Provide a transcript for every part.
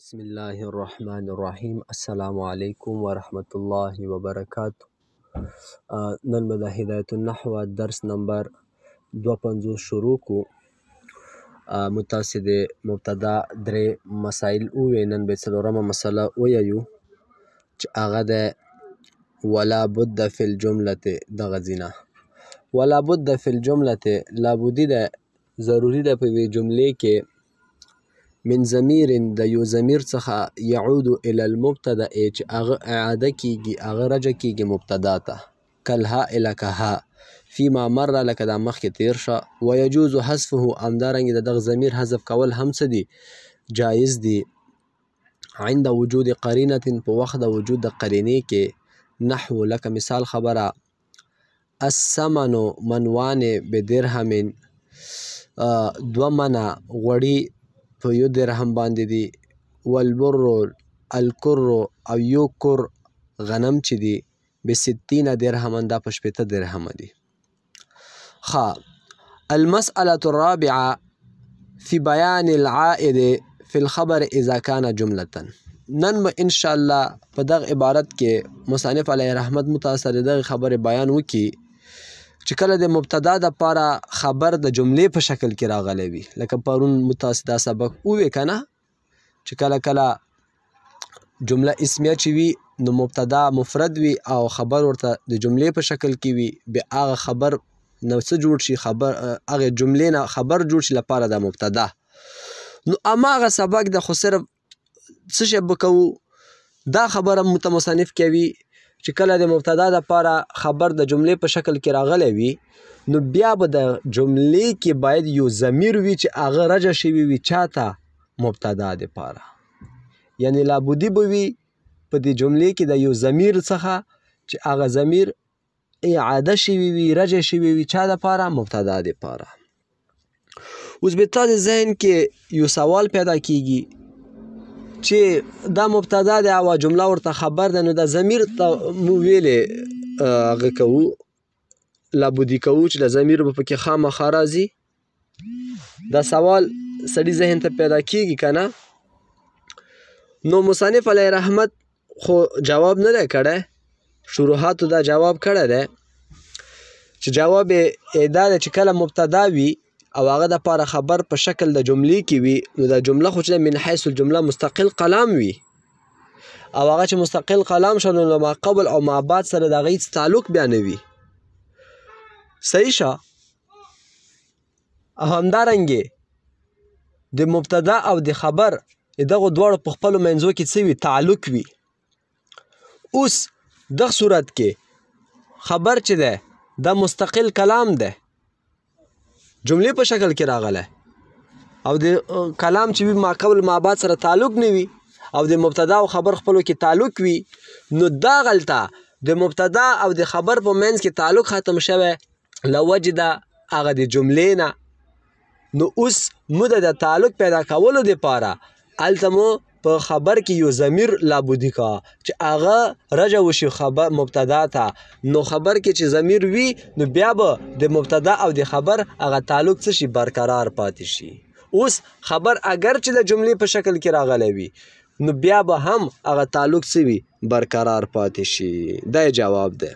بسم الله الرحمن الرحیم السلام علیکم ورحمت الله وبرکاته نن به د هدایت النحو درس نمبر 25 شروع کو متاسې د مبتدا درې مسائل او نن به څلورمه مسله ویو چې هغه د ولا بد فی الجمله دغه زینه ولا بد فی الجمله لابودی ده ضروری ده په وی جمله کې من ضمیر د یو ضمیر څخه یعود الی المبتدأ چې هغه اعاده کیږي هغه رجع کیږي مبتدا ته کالهائ لکه ها فيما مر لکه دا مخکې تیر شه ویجوز حذفه همدارنګې د دغه ضمیر حذف کول هم څه دي جایز دي عند وجود قرینة په وخت د وجود د قرینې کې نحو لکه مثال خبره الثمن منوان بدرهم دو منه غوړي په یو درهم باندې دي والبر الکر او یو کر غنم چې دي به ستین درهم دا په شپته درهم دي خا المسألة الرابعة في بيان العائد في الخبر اذا كان جملة نن به ان شاء الله په دغه عبارت کې مصنف علی رحمت متاثر دغه خبره بیان وکي چې کله د مبتدا د پاره خبر د جملې په شکل کې راغلی وي لکه پرون مو تاسو دا سبق ووې که نه چې کله کله جمله اسمیه چې وي نو مبتدا مفرد وي او خبر ورته د جملې په شکل کې وي بیا هغه خبر نه څه جوړ شي خبر هغه جملې نه خبر جوړ شي لپاره د مبتدا نو هماغه سبق د خو صرف څه شی به کوو دا خبره مو ته مصنف کوي چې کله د مبتدا دپاره خبر د جملې په شکل کې راغلی وي نو بیا به د جملې کې باید یو ضمیر وي چې هغه رجع شوي وي چا ته مبتدا دپاره یعنی لابودي به وي په دې جملې کې د یو ضمیر څخه چې هغه ضمیر اعاده شوي وي رجع شوي وي چا دپاره مبتدا دپاره اوس بیا تا د ذهن کې یو سوال پیدا کیږي چې دا مبتدا ده او جمله ورته خبر ده نو د ضمیر ته مو ویلې هغه کوو لابودی کوو چې د ضمیر به پکې خامخا راځي دا سوال سړي ذهن ته پیدا کیږي کنه نو مصنف علی رحمت خو جواب نه دی کړی شروحاتو دا جواب کړی دی چې جواب یې دا دی چې کله مبتدا وي او هغه د پاره خبر په شکل د جملې کې وي نو دا جمله خو چې من حیث الجمله مستقل کلام وي او هغه چې مستقل کلام شونه نو ما قبل او ما بعد سره د غیث تعلق بیانوي صحیح شه او همدارنګه د مبتدا او د خبر دغه دواړو په خپل منځو کې څه وي تعلق وي اوس د صورت کې خبر چې ده د مستقل کلام ده جملې په شکل کې راغلی او د کلام چې وي ما قبل ما بعد سره تعلق نه وي او د مبتدا او خبر خپلو کې تعلق وي نو دا غلطه د مبتدا او د خبر په منځ کې تعلق ختم شوی له وجې د هغه د جملې نه نو اوس موږ د تعلق پیدا کولو دپاره هلته مو په خبر کې یو ضمیر لابودی کا چې هغه رجع وشي خبر مبتدا ته نو خبر کې چې ضمیر وي نو بیا به د مبتدا او د خبر هغه تعلق څه شي برقرار پاتې شي اوس خبر اگر چې د جملې په شکل کې راغلی وي نو بیا به هم هغه تعلق سوي برقرار پاتې شي دا جواب ده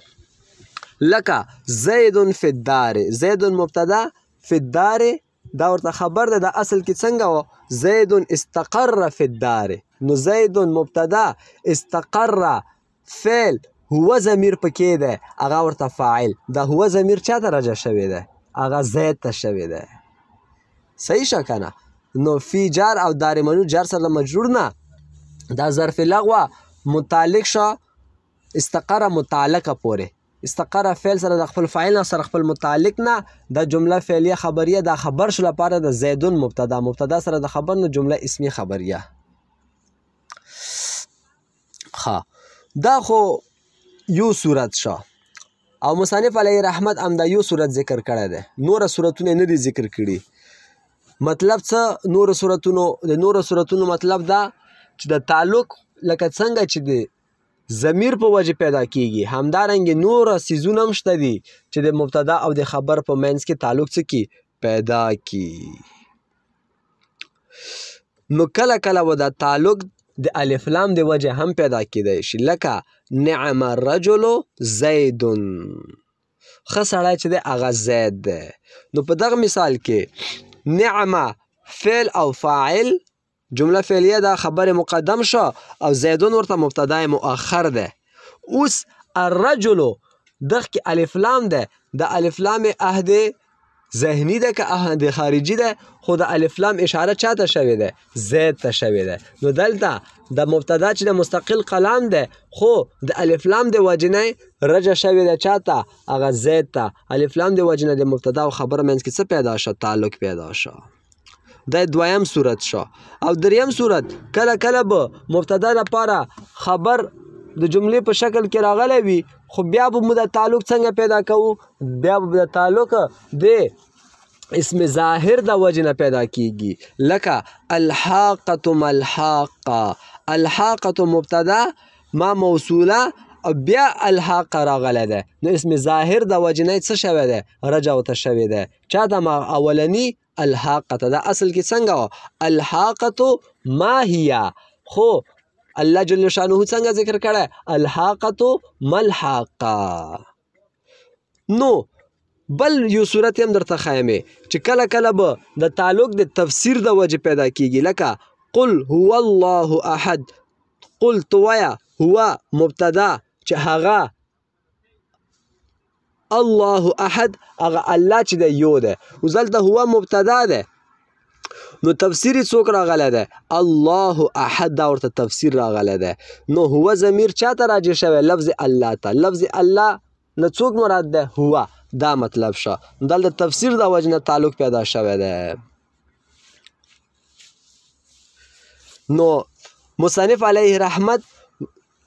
لکه زید فی الدار زید مبتدا فی الدار دا ورته خبر ده د اصل کې څنګه و زید استقر فی الدار نو زید مبتدا استقر فعل هو ضمیر پکې ده هغه ورته فاعل دا هو ضمیر چا ته راجع شوی ده هغه زید ته شوی ده صحیح شو کنه نو فی جار او دار منو جار سره مجرور نه دا ظرف لغوه متعلق شو استقر متعلقه پوره استقر فعل سره د خپل فاعل سره خپل متعلق نه د جمله فعلیه خبریه د خبر شو لپاره د زیدون مبتدا مبتدا سره د خبر نه جمله اسمی خبریه ها دا خو یو صورت شو او مصنف علی رحمت هم دا یو صورت ذکر کړی دی نور صورتونه نه دي ذکر کړي مطلب څه نور صورتونو د نور صورتونو مطلب دا چې د تعلق لکه څنګه چې ضمیر په وجه پیدا کیږي همدارنګه نور سیزونه هم شته دي چې د مبتدا او د خبر په منځ کې تعلق څه کی پیدا کی نو کله کله ودا تعلق د الف لام د وجه هم پیدا کیدای شي لکه نعم الرجل زید خ سړی چې د اغه زید نو په دغه مثال کې نعمه فعل او فاعل جمله فعلیه دا خبر مقدم شو او زیدون ورته مبتدا مؤخر ده اوس الرجل دغه کې الف لام ده د الف لام عهد ذهنی ده که عهد خارجي ده خو د الف لام اشاره چاته شوی ده زید ته شوی ده نو دلته د مبتدا چې د مستقل قلم ده خو د الف لام د وجنه رجه شوی ده چاته هغه زید ته الف لام د وجنه د مبتدا او خبر منځ کې څه پیدا شو تعلق پیدا شو دا دویم صورت شو او دریم صورت کله کله به مبتدا لپاره خبر د جملې په شکل کې راغلی وي خو بیا به موږ د تعلق څنګه پیدا کوو بیا به د تعلق د اسم ظاهر د وجه نه پیدا کیږي لکه الحاقه ملحاقه الحاقه مبتدا ما موصوله او بیا الحاق راغلی دی نو اسم ظاهر د وجنۍ څه شوی دی رجع ورته شوی دی چا ته ما اولني الحاقه ته دا اصل کې څنګه وه الحاقه ما هیه خو الله جل شانه څنګه ذکر کړی الحاقه ملحاقه نو بل یو صورت هم درته خایمه چې کله کله به د تعلق د تفسیر د وجه پیدا کیږي لکه قل هو الله احد قل تویا هو مبتدا چې هغه الله احد هغه الله چې دی یو دی اوس دلته هو مبتدا دی نو تفسیر څوک راغلی دی الله احد دا ورته تفسیر راغلی دی نو هو ضمیر چاته راجع شوی لفظ الله ته لفظ الله نه څوک مراد دی هو دا مطلب شو دلته تفسیر د وجه نه تعلق پیدا شوی دی نو مصنف علیه رحمت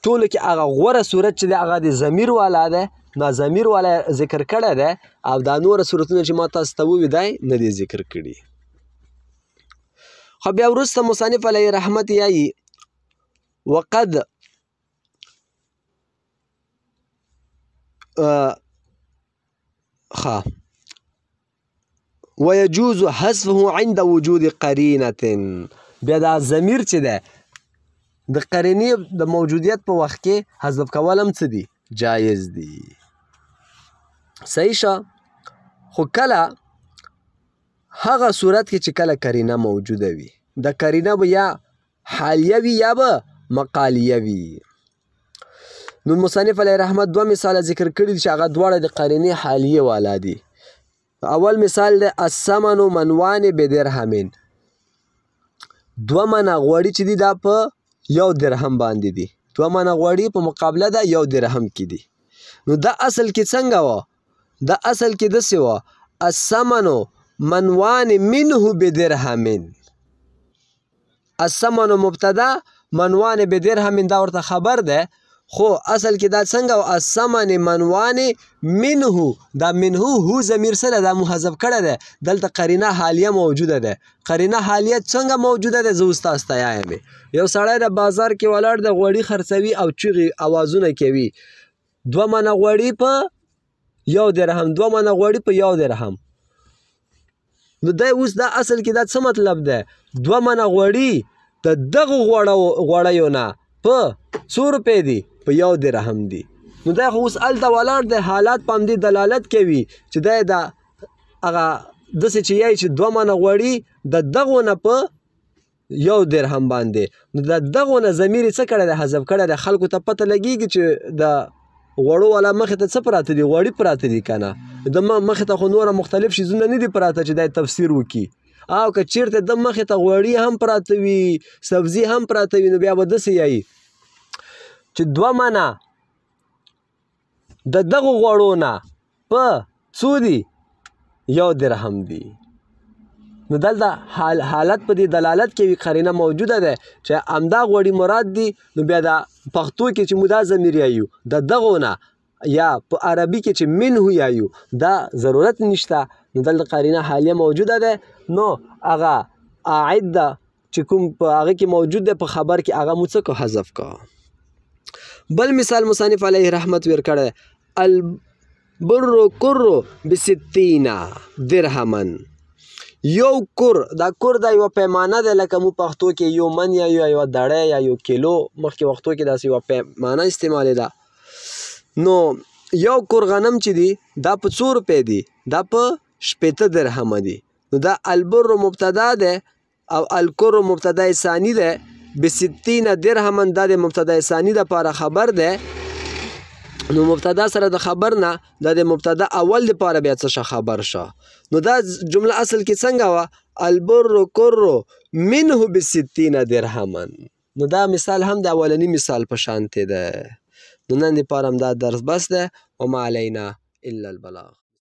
ټولو کې هغه غوره صورت چې دی هغه د ضمیر والا دی دا ضمیر والا ذکر کړی دی او دا نوره صورتونه چې ما تاسو ته وویل دی نه دی ذکر کړي خو بیا وروسته مصنف علیه رحمت یایي وقد خا ويجوز حذفه عند وجود قرينه بیا دا ضمیر چې ده د قرینې د موجودیت په وخت کې حذف کول هم څه دي جایز دي صحیح شه خو کله هغه صورت کې چې کله قرینه موجوده وي د قرینه به یا حالیه وي یا به مقالیه وي نو مصنف علی رحمت دوه مثاله ذکر کړي چې هغه دواړه د قرینې حالیه والا دي اول مثال د السمن منوان بدرهمین دوه منه غوړي چې دي دا په یو درهم باندې دي دوه منه غوړي په مقابله د یو درهم کې دي نو دا اصل کې څنګه وه دا اصل کې داسې وه الثمنو منوان منه بدرهم الثمنو مبتدا منوان بدرهم دا ورته خبر ده خو اصل کې دا څنګه او اسمن منوان منه دا منه هو ضمیر سره دا محذف کړه ده دلته قرینه حالیه موجوده ده قرینه حالیه څنګه موجوده ده زه استاد تیایم یو سړی د بازار کې ولاړ د غوړی خرڅوي او چغي اوازونه کوي دوه منه غوړی په یو درهم دوه منه غوړی په یو درهم نو دا اوس دا اصل کې دا څه مطلب ده دوه منه غوړی د دغه غوړو غوړیو نه په څو روپۍ دي په یو درهم دی نو دا خو اوس هلته ولاړ دی حالات په همدې دلالت کوي چې دا د هغه داسې چې یایي چې دوه منه غوړي د دغو نه په یو درهم باندې نو د دغو نه ضمیر یې څه کړی دی حذف کړی دی خلکو ته پته لګیږي چې د غوړو والا مخې ته څه پراته دي غوړي پراته دي که نه د مخې ته خو نوره مختلف شیزونه نه دي پراته چې دا تفسیر وکړي او که چیرته د مخې ته غوړي هم پراته وي سبزي هم پراته وي نو بیا به داسې یایي چې دوه منه د دغو غوړو نه په څو دي یو درهم دي نو دلته حال حالت په دې دلالت کوي قرینه موجوده ده چې امدا غوړي مراد دي نو بیا دا پښتو کې چې مودا ضمیر یایو د دغو نه یا په عربي کې چې من هو یایو دا ضرورت نشته نو دلته قرینه حالیه موجوده ده نو هغه اعده چې کوم په هغه کې موجود ده په خبر کې هغه مو څه کو حذف کو بل مثال مصنف علیه رحمت ور کړی البر کر بستینا درهمن یو کور دا کور دا یو پیمانه ده لکه مو پښتو کې یو من یا یو یو دړه یا یو کیلو مخکې وختو کې داسې یو پیمانه استعمالې ده نو یو کور غنم چې دی دا په څو روپۍ دی دا په شپېته درهمه دی نو دا البر مبتدا ده او الکر مبتدا ثانی ده بستین درهم دا د مبتدا ثانی د پاره خبر ده نو مبتدا سره د خبر نه د مبتدا اول د پاره بیا څه خبر شه نو دا جمله اصل کې څنګه وا البر کرو منه بستین درهمن نو دا مثال هم د اولنی مثال په شان ده نو نن لپاره دا درس بس ده وما علینا الا البلاغ